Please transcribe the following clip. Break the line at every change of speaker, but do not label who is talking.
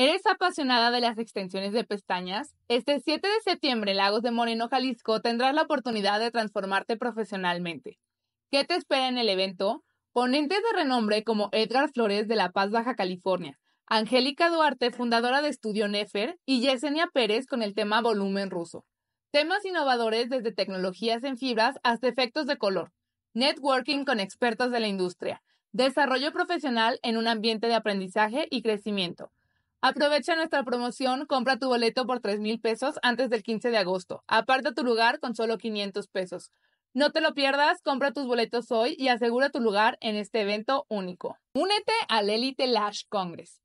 ¿Eres apasionada de las extensiones de pestañas? Este 7 de septiembre en Lagos de Moreno, Jalisco, tendrás la oportunidad de transformarte profesionalmente. ¿Qué te espera en el evento? Ponentes de renombre como Edgar Flores de La Paz, Baja California, Angélica Duarte, fundadora de Estudio Nefer, y Yesenia Pérez con el tema volumen ruso. Temas innovadores desde tecnologías en fibras hasta efectos de color. Networking con expertos de la industria. Desarrollo profesional en un ambiente de aprendizaje y crecimiento. Aprovecha nuestra promoción, compra tu boleto por 3 mil pesos antes del 15 de agosto. Aparta tu lugar con solo 500 pesos. No te lo pierdas, compra tus boletos hoy y asegura tu lugar en este evento único. Únete al Elite Lash Congress.